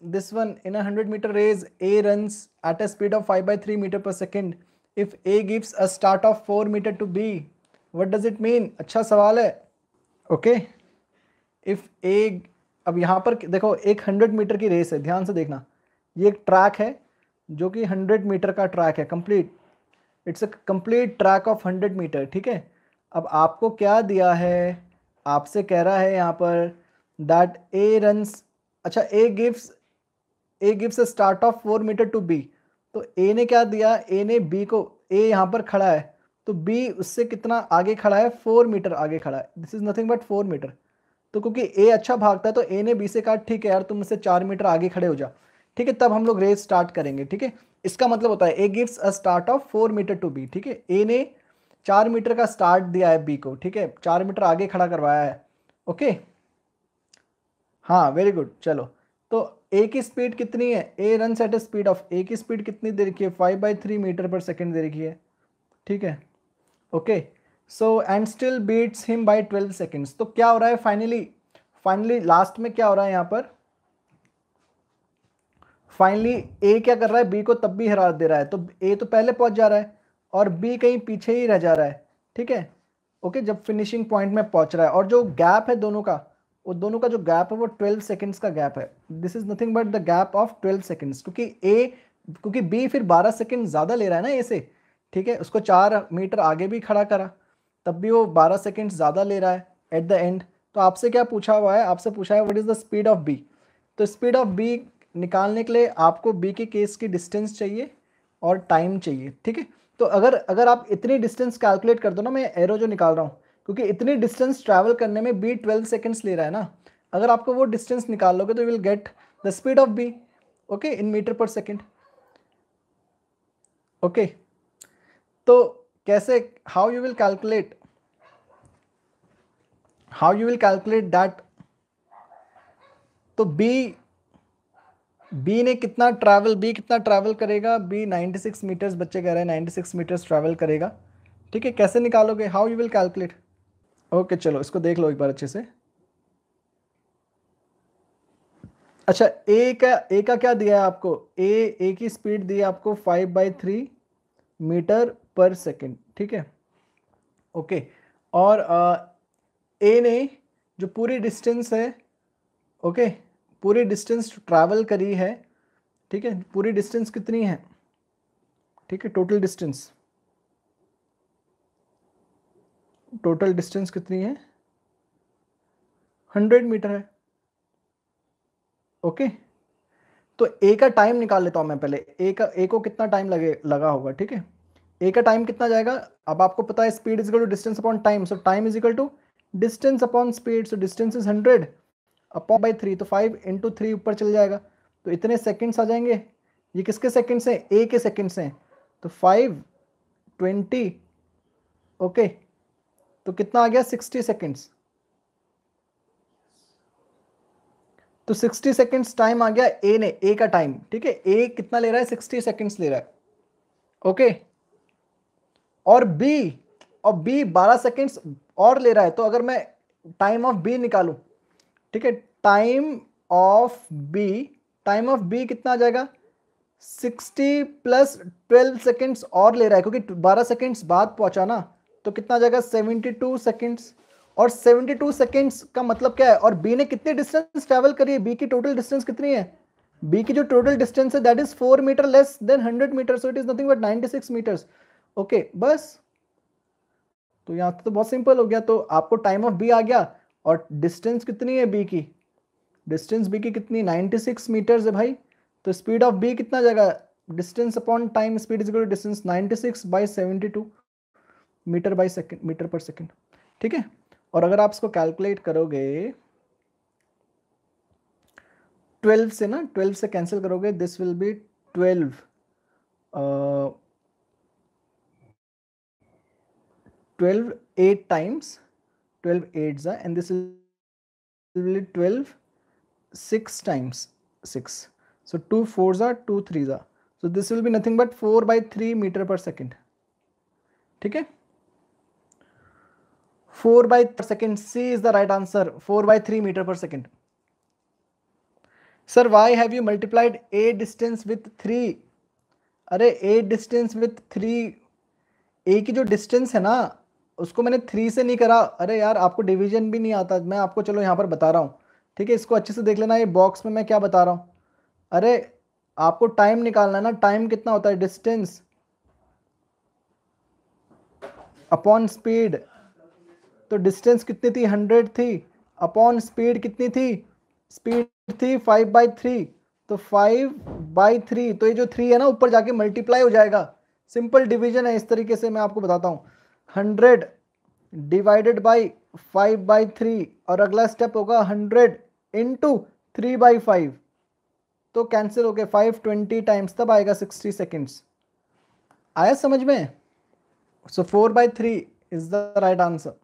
This one in a 100 meter race, A runs at a speed of 5 by 3 meter per second. If A gives a start of 4 meter to B, what does it mean? अच्छा सवाल है okay? If A अब यहाँ पर देखो एक hundred meter की race है ध्यान से देखना ये एक track है जो कि हंड्रेड meter का track है complete. It's a complete track of hundred meter, ठीक है अब आपको क्या दिया है आपसे कह रहा है यहाँ पर दैट ए रन्स अच्छा A gives A gives a start of four metre to B तो ए ने क्या दिया ए ने बी को ए यहाँ पर खड़ा है तो बी उससे कितना आगे खड़ा है फोर मीटर आगे खड़ा है this is nothing but four metre तो क्योंकि ए अच्छा भागता है तो ए ने बी से कहा ठीक है यार तुम उससे चार मीटर आगे खड़े हो जा ठीक है तब हम लोग रेस स्टार्ट करेंगे ठीक है इसका मतलब होता है A gives a start of four metre to B ठीक है ए ने चार मीटर का स्टार्ट दिया है बी को ठीक है चार मीटर आगे खड़ा करवाया है ओके हाँ वेरी गुड चलो तो ए की स्पीड कितनी है A run at speed of A की स्पीड कितनी दे रखी है five by three meter per second दे रखी है ठीक है okay so and still beats him by twelve seconds तो क्या हो रहा है फाइनली फाइनली लास्ट में क्या हो रहा है यहाँ पर फाइनली ए क्या कर रहा है बी को तब भी हरा दे रहा है तो ए तो पहले पहुंच जा रहा है और बी कहीं पीछे ही रह जा रहा है ठीक है ओके जब फिनिशिंग पॉइंट में पहुंच रहा है और जो गैप है दोनों का वो दोनों का जो गैप है वो ट्वेल्व सेकेंड्स का गैप है this is nothing but the gap of twelve seconds क्योंकि ए क्योंकि बी फिर बारह सेकेंड ज़्यादा ले रहा है ना ए से ठीक है उसको चार मीटर आगे भी खड़ा करा तब भी वो बारह सेकेंड ज़्यादा ले रहा है एट द एंड तो आपसे क्या पूछा हुआ है आपसे पूछा है what is the speed of B तो स्पीड ऑफ बी निकालने के लिए आपको बी के केस की डिस्टेंस चाहिए और टाइम चाहिए ठीक है तो अगर अगर आप इतनी डिस्टेंस कैलकुलेट कर दो ना मैं एरो जो निकाल रहा हूँ क्योंकि इतनी डिस्टेंस ट्रैवल करने में बी ट्वेल्व सेकेंड्स ले रहा है ना अगर आपको वो डिस्टेंस निकाल लोगे तो will get the speed of B okay in meter per second okay तो कैसे how you will calculate how you will calculate that तो बी बी ने कितना ट्रैवल बी कितना ट्रैवल करेगा बी 96 मीटर्स बच्चे कह रहे हैं 96 मीटर्स ट्रैवल करेगा ठीक है कैसे निकालोगे how you will calculate okay चलो इसको देख लो एक बार अच्छे से अच्छा ए का ए का क्या दिया है आपको ए ए की स्पीड दी है आपको five by three meter per second ठीक है ओके और आ, uh, ए ने जो पूरी डिस्टेंस है ओके पूरी डिस्टेंस ट्रैवल करी है ठीक है पूरी डिस्टेंस कितनी है ठीक है टोटल डिस्टेंस टोटल डिस्टेंस कितनी है हंड्रेड मीटर है ओके तो ए का टाइम निकाल लेता हूँ मैं पहले ए का ए को कितना टाइम लगे लगा होगा ठीक है ए का टाइम कितना जाएगा अब आपको पता है speed is equal to distance upon time so time is equal to distance upon speed so distance is hundred upon by three तो फाइव इंटू थ्री ऊपर चल जाएगा तो इतने सेकेंड्स आ जाएंगे ये किसके सेकेंड्स हैं ए के सेकेंड्स हैं तो फाइव ट्वेंटी ओके तो कितना आ गया सिक्सटी सेकेंड्स तो सिक्सटी सेकेंड्स टाइम आ गया ए ने ए का टाइम ठीक है ए कितना ले रहा है सिक्सटी सेकेंड्स ले रहा है ओके और बी और बी बारह सेकेंड्स और ले रहा है तो अगर मैं टाइम ऑफ बी निकालूं ठीक है time of B time of B कितना आ जाएगा 60 प्लस 12 सेकेंड्स और ले रहा है क्योंकि 12 सेकेंड्स बाद पहुंचा ना तो कितना आ जाएगा 72 सेकेंड्स और 72 सेकेंड्स का मतलब क्या है और बी ने कितने डिस्टेंस ट्रेवल करी है बी की टोटल डिस्टेंस कितनी है बी की जो टोटल डिस्टेंस है that is four meter less than hundred meter so it is nothing but ninety six meters okay बस तो यहाँ तो बहुत सिंपल हो गया तो आपको टाइम ऑफ बी आ गया और डिस्टेंस कितनी है बी की डिस्टेंस बी की कितनी 96 मीटर्स है भाई तो स्पीड ऑफ बी कितना जाएगा distance upon time speed is distance 96 by two meter by second meter per second ठीक है और अगर आप इसको कैलकुलेट करोगे 12 से ना 12 से कैंसिल करोगे this will be 12 uh, 12 eight times 12 8s are and this will be 12 6 times 6 so 2 4s are 2 3s are so this will be nothing but 4 by 3 meter per second ठीक है 4 by second C is the right answer 4 by 3 meter per second sir why have you multiplied a distance with 3 are a distance with 3 a ki jo distance hai na उसको मैंने three से नहीं करा अरे यार आपको डिवीजन भी नहीं आता मैं आपको चलो यहाँ पर बता रहा हूँ ठीक है इसको अच्छे से देख लेना ये बॉक्स में मैं क्या बता रहा हूँ अरे आपको टाइम निकालना है ना टाइम कितना होता है डिस्टेंस अपॉन स्पीड तो डिस्टेंस कितनी थी हंड्रेड थी अपॉन स्पीड कितनी थी स्पीड थी फाइव बाई थ्री तो फाइव बाई थ्री तो ये जो थ्री है ना ऊपर जाके मल्टीप्लाई हो जाएगा सिंपल डिवीजन है इस तरीके से मैं आपको बताता हूँ hundred divided by five by three और अगला स्टेप होगा hundred into three by five तो कैंसिल हो गया फाइव ट्वेंटी टाइम्स तब आएगा सिक्सटी सेकेंड्स आया समझ में so four by three is the right answer